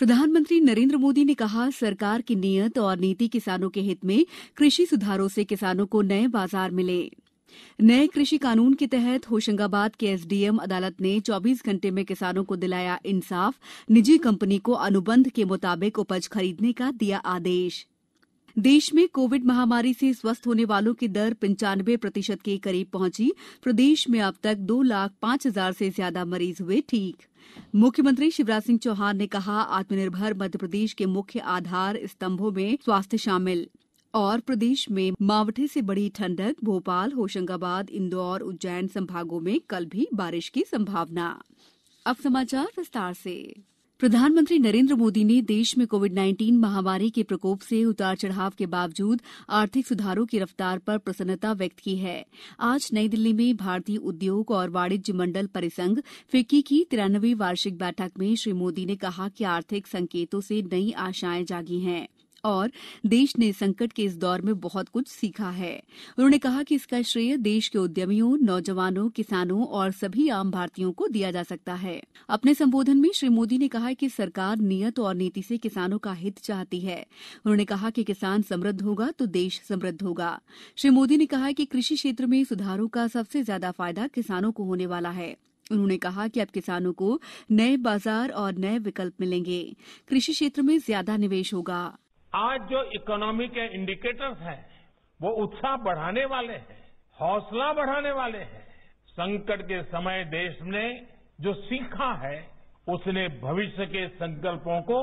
प्रधानमंत्री नरेन्द्र मोदी ने कहा सरकार की नीयत और नीति किसानों के हित में कृषि सुधारों से किसानों को नए बाजार मिले नए कृषि कानून के तहत होशंगाबाद के एसडीएम अदालत ने 24 घंटे में किसानों को दिलाया इंसाफ निजी कंपनी को अनुबंध के मुताबिक उपज खरीदने का दिया आदेश देश में कोविड महामारी से स्वस्थ होने वालों की दर पंचानबे प्रतिशत के करीब पहुंची प्रदेश में अब तक दो लाख पांच हजार से ज्यादा मरीज हुए ठीक मुख्यमंत्री शिवराज सिंह चौहान ने कहा आत्मनिर्भर मध्य प्रदेश के मुख्य आधार स्तंभों में स्वास्थ्य शामिल और प्रदेश में मावठे से बड़ी ठंडक भोपाल होशंगाबाद इंदौर उज्जैन संभागों में कल भी बारिश की संभावना अब समाचार विस्तार से प्रधानमंत्री नरेन्द्र मोदी ने देश में कोविड नाइन्टीन महामारी के प्रकोप से उतार चढ़ाव के बावजूद आर्थिक सुधारों की रफ्तार पर प्रसन्नता व्यक्त की है आज नई दिल्ली में भारतीय उद्योग और वाणिज्य मंडल परिसंघ फिक्की की तिरानवे वार्षिक बैठक में श्री मोदी ने कहा कि आर्थिक संकेतों से नई आशाएं जागी हैं और देश ने संकट के इस दौर में बहुत कुछ सीखा है उन्होंने कहा कि इसका श्रेय देश के उद्यमियों नौजवानों किसानों और सभी आम भारतीयों को दिया जा सकता है अपने संबोधन में श्री मोदी ने कहा कि सरकार नियत और नीति से किसानों का हित चाहती है उन्होंने कहा कि किसान समृद्ध होगा तो देश समृद्ध होगा श्री मोदी ने कहा कि कृषि क्षेत्र में सुधारों का सबसे ज्यादा फायदा किसानों को होने वाला है उन्होंने कहा कि अब किसानों को नए बाजार और नए विकल्प मिलेंगे कृषि क्षेत्र में ज्यादा निवेश होगा आज जो इकोनॉमी के इंडिकेटर्स हैं वो उत्साह बढ़ाने वाले हैं हौसला बढ़ाने वाले हैं संकट के समय देश ने जो सीखा है उसने भविष्य के संकल्पों को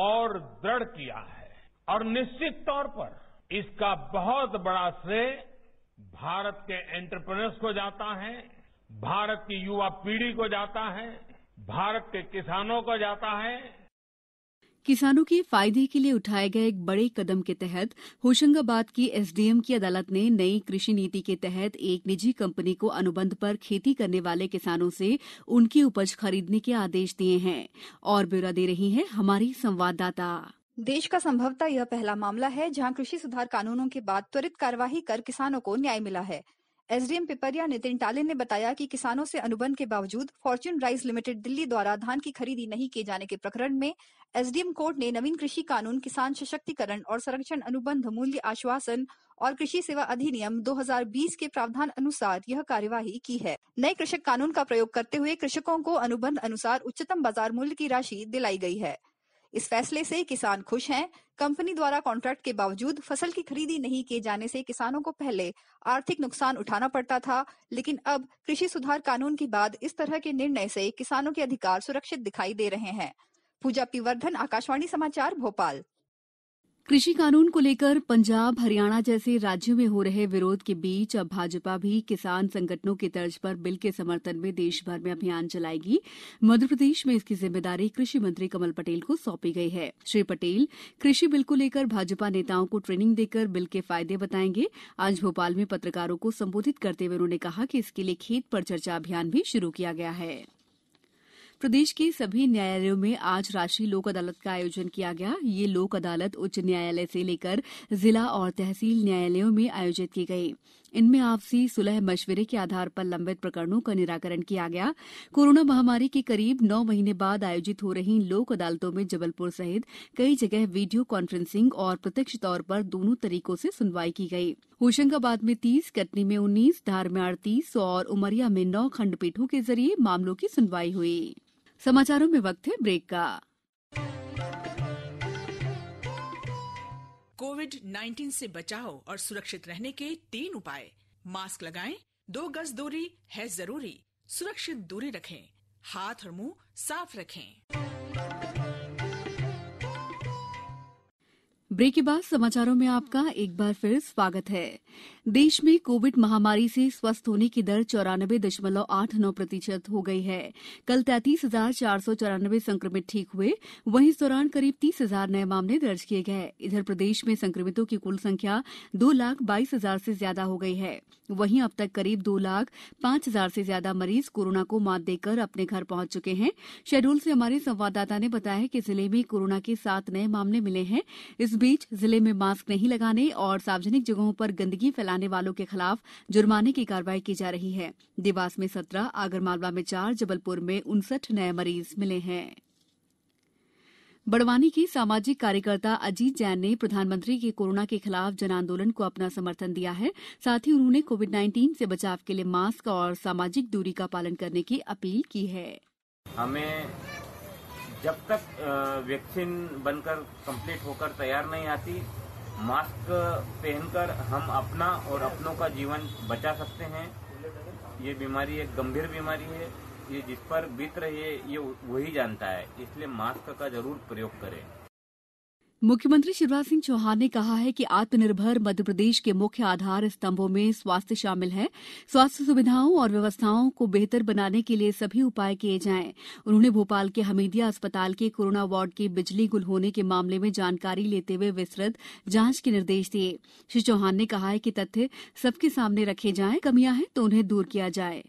और दृढ़ किया है और निश्चित तौर पर इसका बहुत बड़ा श्रेय भारत के एंटरप्रेन्योर्स को जाता है भारत की युवा पीढ़ी को जाता है भारत के किसानों को जाता है किसानों के फायदे के लिए उठाए गए एक बड़े कदम के तहत होशंगाबाद की एसडीएम की अदालत ने नई कृषि नीति के तहत एक निजी कंपनी को अनुबंध पर खेती करने वाले किसानों से उनकी उपज खरीदने के आदेश दिए हैं और ब्यौरा दे रही है हमारी संवाददाता देश का संभवतः यह पहला मामला है जहां कृषि सुधार कानूनों के बाद त्वरित कार्यवाही कर किसानों को न्याय मिला है एसडीएम पिपरिया नितिन टाले ने बताया कि किसानों से अनुबंध के बावजूद फॉर्च्यून राइस लिमिटेड दिल्ली द्वारा धान की खरीदी नहीं किए जाने के प्रकरण में एसडीएम कोर्ट ने नवीन कृषि कानून किसान सशक्तिकरण और संरक्षण अनुबंध मूल्य आश्वासन और कृषि सेवा अधिनियम 2020 के प्रावधान अनुसार यह कार्यवाही की है नए कृषक कानून का प्रयोग करते हुए कृषकों को अनुबंध अनुसार उच्चतम बाजार मूल्य की राशि दिलाई गई है इस फैसले से किसान खुश हैं कंपनी द्वारा कॉन्ट्रैक्ट के बावजूद फसल की खरीदी नहीं किए जाने से किसानों को पहले आर्थिक नुकसान उठाना पड़ता था लेकिन अब कृषि सुधार कानून के बाद इस तरह के निर्णय से किसानों के अधिकार सुरक्षित दिखाई दे रहे हैं पूजा पीवर्धन आकाशवाणी समाचार भोपाल कृषि कानून को लेकर पंजाब हरियाणा जैसे राज्यों में हो रहे विरोध के बीच अब भाजपा भी किसान संगठनों की तर्ज पर बिल के समर्थन में देशभर में अभियान चलाएगी मध्यप्रदेश में इसकी जिम्मेदारी कृषि मंत्री कमल पटेल को सौंपी गई है श्री पटेल कृषि बिल को लेकर भाजपा नेताओं को ट्रेनिंग देकर बिल के फायदे बताएंगे आज भोपाल में पत्रकारों को संबोधित करते हुए उन्होंने कहा कि इसके लिए खेत पर चर्चा अभियान भी शुरू किया गया है प्रदेश के सभी न्यायालयों में आज राष्ट्रीय लोक अदालत का आयोजन किया गया ये लोक अदालत उच्च न्यायालय से लेकर जिला और तहसील न्यायालयों में आयोजित की गई इनमें आपसी सुलह मशविरे के आधार पर लंबित प्रकरणों का निराकरण किया गया कोरोना महामारी के करीब नौ महीने बाद आयोजित हो रही लोक अदालतों में जबलपुर सहित कई जगह वीडियो कॉन्फ्रेंसिंग और प्रत्यक्ष तौर पर दोनों तरीकों से सुनवाई की गई होशंगाबाद में तीस कटनी में उन्नीस धार में अड़तीस और उमरिया में नौ खंडपीठों के जरिए मामलों की सुनवाई हुई समाचारों में वक्त है ब्रेक का कोविड 19 से बचाव और सुरक्षित रहने के तीन उपाय मास्क लगाएं, दो गज दूरी है जरूरी सुरक्षित दूरी रखें हाथ और मुंह साफ रखें ब्रेक के बाद समाचारों में आपका एक बार फिर स्वागत है देश में कोविड महामारी से स्वस्थ होने की दर चौरानबे दशमलव आठ नौ प्रतिशत हो गई है कल तैंतीस हजार चार सौ चौरानबे संक्रमित ठीक हुए वहीं इस दौरान करीब तीस हजार नए मामले दर्ज किए गए इधर प्रदेश में संक्रमितों की कुल संख्या दो लाख बाईस हजार से ज्यादा हो गई है वहीं अब तक करीब दो लाख पांच हजार से ज्यादा मरीज कोरोना को मात देकर अपने घर पहुंच चुके हैं शहडोल से हमारे संवाददाता ने बताया कि जिले में कोरोना के सात नए मामले मिले हैं इस बीच जिले में मास्क नहीं लगाने और सार्वजनिक जगहों पर गंदगी फैलाने वालों के खिलाफ जुर्माने की कार्रवाई की जा रही है देवास में सत्रह आगरमालवा में चार जबलपुर में उनसठ नए मरीज मिले हैं बड़वानी के सामाजिक कार्यकर्ता अजीत जैन ने प्रधानमंत्री के कोरोना के खिलाफ जन आंदोलन को अपना समर्थन दिया है साथ ही उन्होंने कोविड 19 से बचाव के लिए मास्क और सामाजिक दूरी का पालन करने की अपील की है हमें जब तक वैक्सीन बनकर कंप्लीट होकर तैयार नहीं आती मास्क पहनकर हम अपना और अपनों का जीवन बचा सकते हैं ये बीमारी एक गंभीर बीमारी है ये जिस पर बीत रही है ये वही जानता है इसलिए मास्क का जरूर प्रयोग करें मुख्यमंत्री शिवराज सिंह चौहान ने कहा है कि आत्मनिर्भर मध्यप्रदेश के मुख्य आधार स्तंभों में स्वास्थ्य शामिल है स्वास्थ्य सुविधाओं और व्यवस्थाओं को बेहतर बनाने के लिए सभी उपाय किए जाएं उन्होंने भोपाल के हमीदिया अस्पताल के कोरोना वार्ड के बिजली गुल होने के मामले में जानकारी लेते हुए विस्तृत जांच के निर्देश दिए श्री चौहान ने कहा है कि तथ्य सबके सामने रखे जाएं कमियां हैं तो उन्हें दूर किया जाये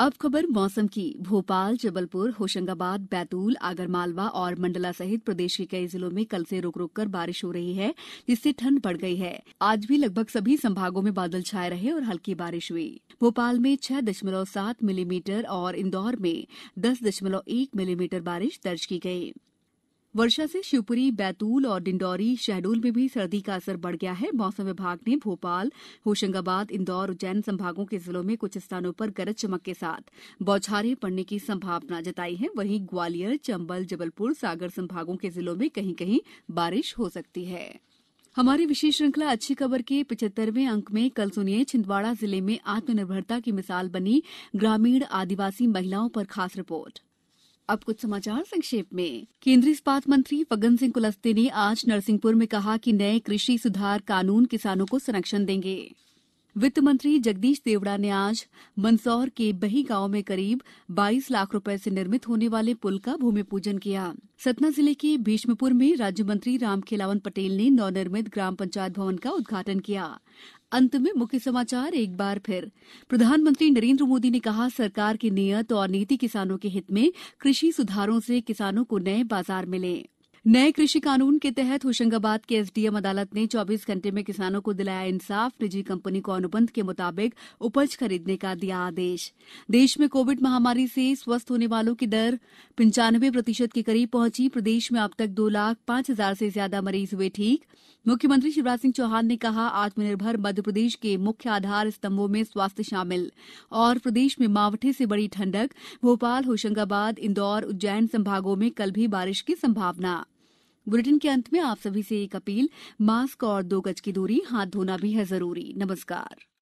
अब खबर मौसम की भोपाल जबलपुर होशंगाबाद बैतूल आगरमालवा और मंडला सहित प्रदेश के कई जिलों में कल से रुक रुक कर बारिश हो रही है जिससे ठंड बढ़ गई है आज भी लगभग सभी संभागों में बादल छाए रहे और हल्की बारिश हुई भोपाल में छह दशमलव सात मिलीमीटर और इंदौर में दस दशमलव एक मिलीमीटर बारिश दर्ज की गयी वर्षा से शिवपुरी बैतूल और डिंडौरी शहडोल में भी सर्दी का असर बढ़ गया है मौसम विभाग ने भोपाल होशंगाबाद इंदौर उज्जैन संभागों के जिलों में कुछ स्थानों पर गरज चमक के साथ बौछारें पड़ने की संभावना जताई है वहीं ग्वालियर चंबल जबलपुर सागर संभागों के जिलों में कहीं कहीं बारिश हो सकती है हमारी विशेष श्रृंखला अच्छी खबर के पिछहत्तरवें अंक में कल सुनिए छिंदवाड़ा जिले में आत्मनिर्भरता की मिसाल बनी ग्रामीण आदिवासी महिलाओं पर खास रिपोर्ट अब कुछ समाचार संक्षेप में केंद्रीय इस्पात मंत्री फग्गन सिंह कुलस्ते ने आज नरसिंहपुर में कहा कि नए कृषि सुधार कानून किसानों को संरक्षण देंगे वित्त मंत्री जगदीश देवड़ा ने आज मंदसौर के बही गांव में करीब 22 लाख रुपए से निर्मित होने वाले पुल का भूमि पूजन किया सतना जिले के भीष्मपुर में राज्य मंत्री रामखेलावन पटेल ने नवनिर्मित ग्राम पंचायत भवन का उद्घाटन किया अंत में मुख्य समाचार एक बार फिर प्रधानमंत्री नरेन्द्र मोदी ने कहा सरकार की नीयत और नीति किसानों के हित में कृषि सुधारों से किसानों को नए बाजार मिले नए कृषि कानून के तहत होशंगाबाद के एसडीएम अदालत ने चौबीस घंटे में किसानों को दिलाया इंसाफ निजी कंपनी को अनुबंध के मुताबिक उपज खरीदने का दिया आदेश देश में कोविड महामारी से स्वस्थ होने वालों की दर पंचानवे प्रतिशत के करीब पहुंची प्रदेश में अब तक दो लाख पांच हजार से ज्यादा मरीज हुए ठीक मुख्यमंत्री शिवराज सिंह चौहान ने कहा आत्मनिर्भर मध्यप्रदेश के मुख्य आधार स्तंभों में स्वास्थ्य शामिल और प्रदेश में मावठे से बड़ी ठंडक भोपाल होशंगाबाद इंदौर उज्जैन संभागों में कल भी बारिश की संभावना बुलेटिन के अंत में आप सभी से एक अपील मास्क और दो गज की दूरी हाथ धोना भी है जरूरी नमस्कार